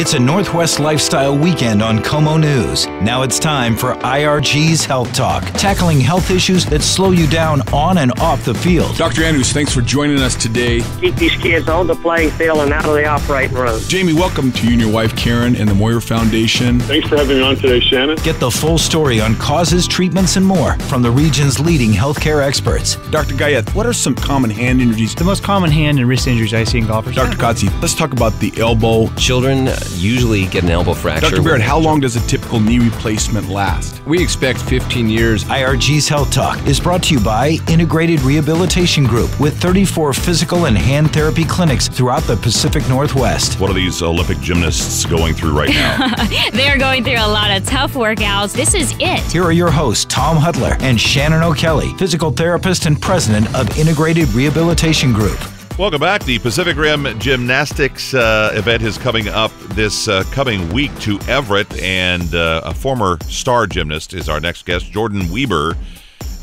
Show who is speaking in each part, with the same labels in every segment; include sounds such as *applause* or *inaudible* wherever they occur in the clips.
Speaker 1: It's a Northwest Lifestyle Weekend on Como News. Now it's time for IRG's Health Talk, tackling health issues that slow you down on and off the field. Dr. Andrews, thanks for joining us today. Keep
Speaker 2: these kids on the playing field
Speaker 1: and out of the operating room. Jamie, welcome to you and your wife, Karen, and the Moyer Foundation. Thanks for having me on today, Shannon. Get the full story on causes, treatments, and more from the region's leading healthcare experts. Dr. Gayet, what are some common hand injuries? The most common hand and wrist injuries I see in golfers. Dr. Kotze, let's talk about the elbow. Children usually get an elbow fracture. Dr. Barrett, how long does a typical knee replacement last? We expect 15 years. IRG's Health Talk is brought to you by Integrated Rehabilitation Group with 34 physical and hand therapy clinics throughout the Pacific Northwest. What are these Olympic gymnasts going through right now?
Speaker 2: *laughs* They're going through a lot of tough workouts. This is it.
Speaker 1: Here are your hosts, Tom Hutler and Shannon O'Kelly, physical therapist and president of Integrated Rehabilitation Group. Welcome back. The Pacific Rim Gymnastics uh, event is coming up this uh, coming week to Everett, and uh, a former star gymnast is our next guest, Jordan Weber.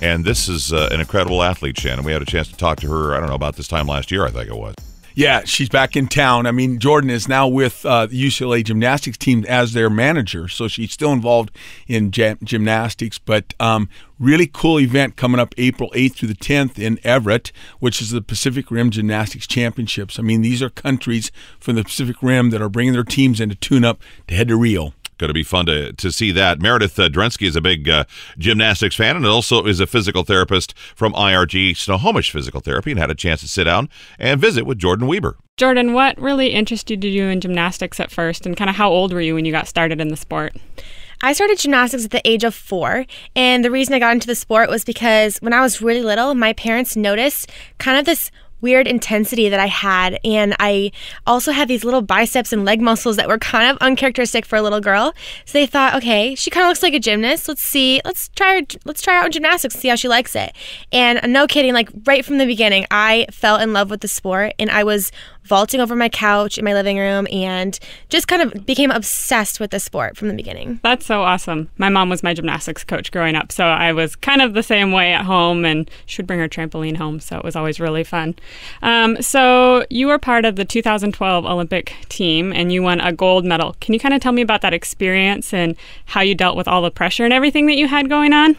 Speaker 1: And this is uh, an incredible athlete, Shannon. We had a chance to talk to her, I don't know, about this time last year, I think it was. Yeah, she's back in town. I mean, Jordan is now with uh, the UCLA gymnastics team as their manager, so she's still involved in gymnastics. But um, really cool event coming up April 8th through the 10th in Everett, which is the Pacific Rim Gymnastics Championships. I mean, these are countries from the Pacific Rim that are bringing their teams in to tune up to head to Rio going to be fun to, to see that. Meredith uh, Drensky is a big uh, gymnastics fan and also is a physical therapist from IRG Snohomish Physical Therapy and had a chance to sit down and visit with Jordan Weber.
Speaker 2: Jordan, what really interested you in gymnastics at first and kind of how old were you when you got started in the sport? I started gymnastics at the age of
Speaker 3: four, and the reason I got into the sport was because when I was really little, my parents noticed kind of this weird intensity that I had. And I also had these little biceps and leg muscles that were kind of uncharacteristic for a little girl. So they thought, okay, she kind of looks like a gymnast. Let's see, let's try, her, let's try out in gymnastics, see how she likes it. And uh, no kidding, like right from the beginning, I fell in love with the sport and I was vaulting over my couch in my living room and just kind of became obsessed with the sport from the beginning.
Speaker 2: That's so awesome. My mom was my gymnastics coach growing up, so I was kind of the same way at home and she would bring her trampoline home, so it was always really fun. Um, so you were part of the 2012 Olympic team and you won a gold medal. Can you kind of tell me about that experience and how you dealt with all the pressure and everything that you had going on?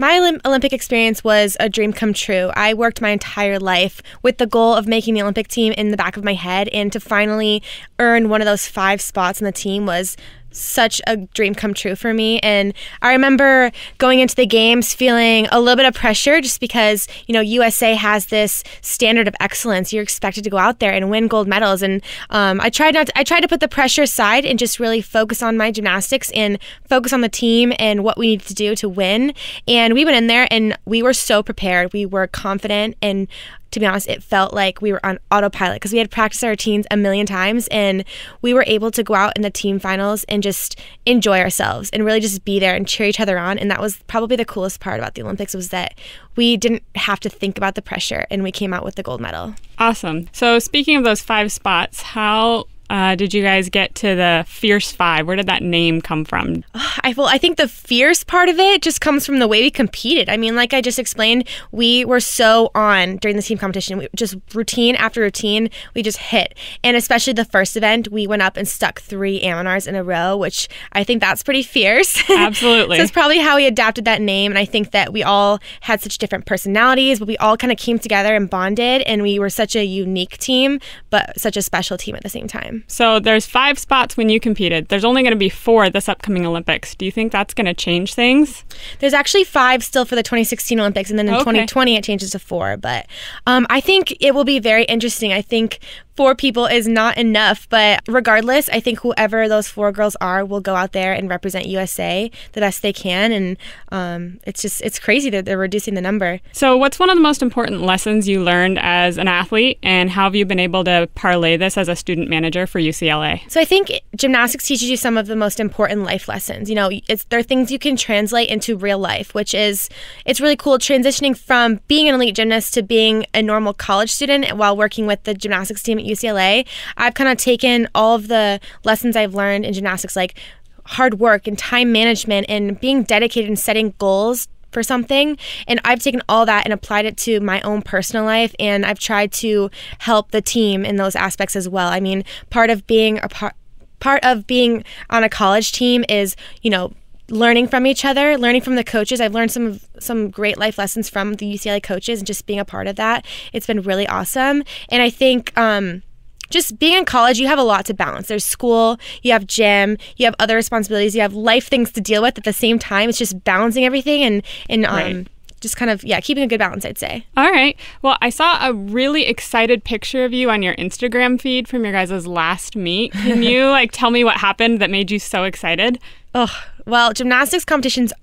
Speaker 3: My Olympic experience was a dream come true. I worked my entire life with the goal of making the Olympic team in the back of my head, and to finally earn one of those five spots on the team was such a dream come true for me. And I remember going into the games feeling a little bit of pressure just because, you know, USA has this standard of excellence. You're expected to go out there and win gold medals. And um, I tried not, to, I tried to put the pressure aside and just really focus on my gymnastics and focus on the team and what we needed to do to win. And we went in there and we were so prepared. We were confident and to be honest, it felt like we were on autopilot because we had practiced our routines a million times and we were able to go out in the team finals and just enjoy ourselves and really just be there and cheer each other on. And that was probably the coolest part about the Olympics was that we didn't have to think about the pressure and we came out with the gold medal.
Speaker 2: Awesome. So, speaking of those five spots, how uh, did you guys get to the Fierce Five? Where did that name come from? *sighs* I
Speaker 3: well, I think the fierce part of it just comes from the way we competed. I mean, like I just explained, we were so on during the team competition. We just routine after routine, we just hit. And especially the first event, we went up and stuck three Aminars in a row, which I think that's pretty fierce. *laughs* Absolutely. so it's probably how we adapted that name. And I think that we all had such different personalities, but we all kind of came together and bonded, and we were such a unique team, but such a special team at the same time.
Speaker 2: So there's five spots when you competed. There's only going to be four this upcoming Olympics. Do you think that's going to change things? There's actually five still for the 2016 Olympics, and then in okay. 2020 it changes to four. But
Speaker 3: um, I think it will be very interesting. I think four people is not enough. But regardless, I think whoever those four girls are will go out there and represent USA the best they can. And um, it's just, it's crazy that they're reducing the number.
Speaker 2: So, what's one of the most important lessons you learned as an athlete, and how have you been able to parlay this as a student manager for UCLA?
Speaker 3: So, I think gymnastics teaches you some of the most important life lessons. You know, it's, there are things you can translate into real life, which is, it's really cool transitioning from being an elite gymnast to being a normal college student while working with the gymnastics team at UCLA, I've kind of taken all of the lessons I've learned in gymnastics, like hard work and time management and being dedicated and setting goals for something. And I've taken all that and applied it to my own personal life. And I've tried to help the team in those aspects as well. I mean, part of being a part part of being on a college team is, you know, learning from each other, learning from the coaches. I've learned some some great life lessons from the UCLA coaches and just being a part of that. It's been really awesome. And I think um, just being in college, you have a lot to balance. There's school, you have gym, you have other responsibilities, you have life things to deal with at the same time. It's just balancing everything and and um, right just kind of yeah keeping a good balance i'd say
Speaker 2: all right well i saw a really excited picture of you on your instagram feed from your guys' last meet can *laughs* you like tell me what happened that made you so excited Ugh. Well, gymnastics competitions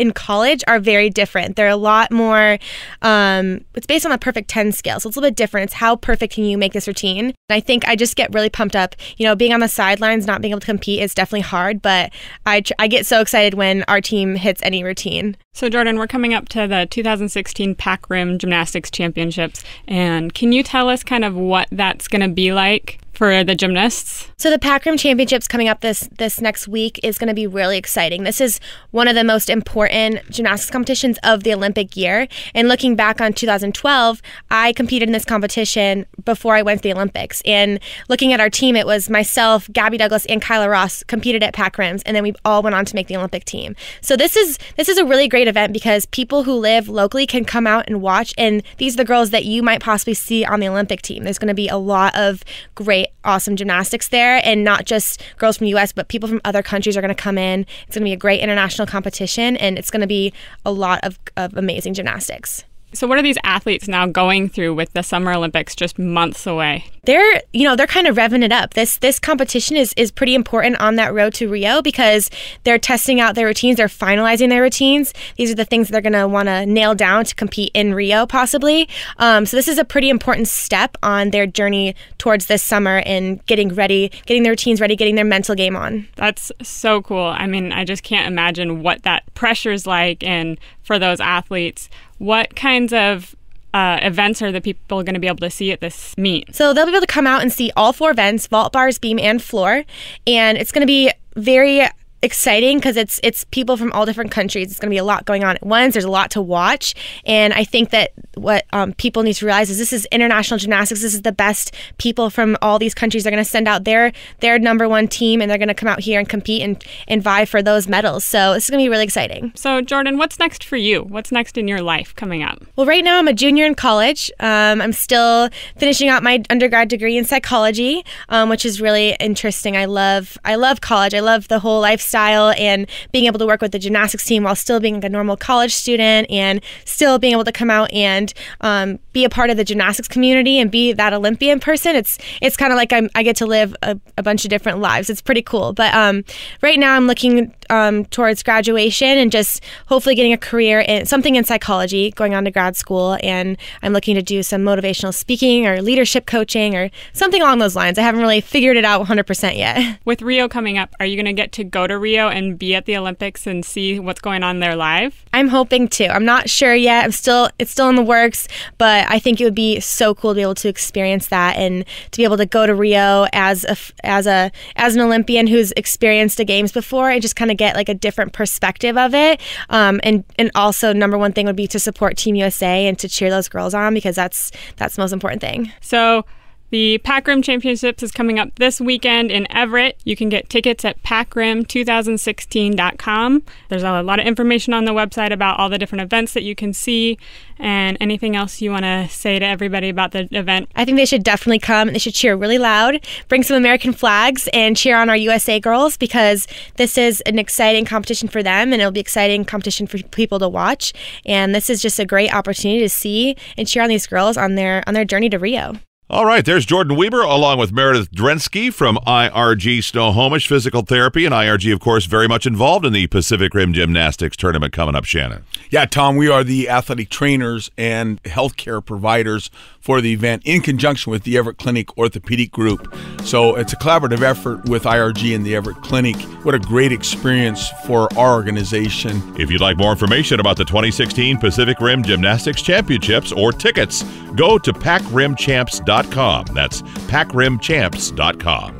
Speaker 3: in college are very different. They're a lot more, um, it's based on the perfect 10 scale. So it's a little bit different. It's how perfect can you make this routine? And I think I just get really pumped up. You know, being on the sidelines, not being able to compete is definitely hard, but I, I get so excited when our team hits
Speaker 2: any routine. So, Jordan, we're coming up to the 2016 Pac Rim Gymnastics Championships. And can you tell us kind of what that's going to be like? for the gymnasts? So the
Speaker 3: Packroom Championships coming up this this next week is going to be really exciting. This is one of the most important gymnastics competitions of the Olympic year. And looking back on 2012, I competed in this competition before I went to the Olympics. And looking at our team, it was myself, Gabby Douglas, and Kyla Ross competed at Pacrims, and then we all went on to make the Olympic team. So this is this is a really great event because people who live locally can come out and watch. And these are the girls that you might possibly see on the Olympic team. There's going to be a lot of great awesome gymnastics there, and not just girls from the U.S., but people from other countries are going to come in. It's going to be a great international competition, and it's going to be a lot of, of amazing gymnastics.
Speaker 2: So what are these athletes now going through with the Summer Olympics just months away?
Speaker 3: They're, you know, they're kind of revving it up. This this competition is is pretty important on that road to Rio because they're testing out their routines, they're finalizing their routines. These are the things they're going to want to nail down to compete in Rio possibly. Um, so this is a pretty important step on their journey towards this summer and getting ready, getting their routines ready, getting their mental game on.
Speaker 2: That's so cool. I mean, I just can't imagine what that pressure is like and for those athletes what kinds of uh, events are the people going to be able to see at this meet?
Speaker 3: So they'll be able to come out and see all four events vault bars, beam, and floor. And it's going to be very exciting because it's it's people from all different countries. It's going to be a lot going on at once. There's a lot to watch, and I think that what um, people need to realize is this is international gymnastics. This is the best people from all these countries. They're going to send out their their number one team, and they're going to come out here and compete and and vie for those medals. So this is going to be really exciting.
Speaker 2: So Jordan, what's next for you? What's next in your life coming up?
Speaker 3: Well, right now I'm a junior in college. Um, I'm still finishing out my undergrad degree in psychology, um, which is really interesting. I love I love college. I love the whole life lifestyle and being able to work with the gymnastics team while still being a normal college student and still being able to come out and um, be a part of the gymnastics community and be that Olympian person. It's it's kind of like I'm, i get to live a, a, bunch of different lives. It's pretty cool. But um, right now I'm looking um, towards graduation and just hopefully getting a career in something in psychology, going on to grad school, and I'm looking to do some motivational speaking or leadership coaching or something along those lines. I haven't really figured it out 100% yet.
Speaker 2: *laughs* With Rio coming up, are you going to get to go to Rio and be at the Olympics and see what's going on there live?
Speaker 3: I'm hoping to. I'm not sure yet. I'm still it's still in the works, but I think it would be so cool to be able to experience that and to be able to go to Rio as a as a as an Olympian who's experienced the games before and just kind of get like a different perspective of it. Um, and and also number one thing would be to support Team USA and to cheer those girls on because that's
Speaker 2: that's the most important thing. So the Pac Rim Championships is coming up this weekend in Everett. You can get tickets at pacrim2016.com. There's a lot of information on the website about all the different events that you can see and anything else you want to say to everybody about the event. I
Speaker 3: think they should definitely come and they should cheer really loud, bring some American flags, and cheer on our USA girls because this is an exciting competition for them and it'll be exciting competition for people to watch. And this is just a great opportunity to see and cheer on these girls on their on their journey to Rio.
Speaker 1: All right, there's Jordan Weber along with Meredith Drensky from IRG Snohomish Physical Therapy. And IRG, of course, very much involved in the Pacific Rim Gymnastics Tournament coming up, Shannon. Yeah, Tom, we are the athletic trainers and healthcare providers for the event in conjunction with the Everett Clinic Orthopedic Group. So it's a collaborative effort with IRG and the Everett Clinic. What a great experience for our organization. If you'd like more information about the 2016 Pacific Rim Gymnastics Championships or tickets, go to PacRimChamps.com packrimchamps.com. That's packrimchamps.com.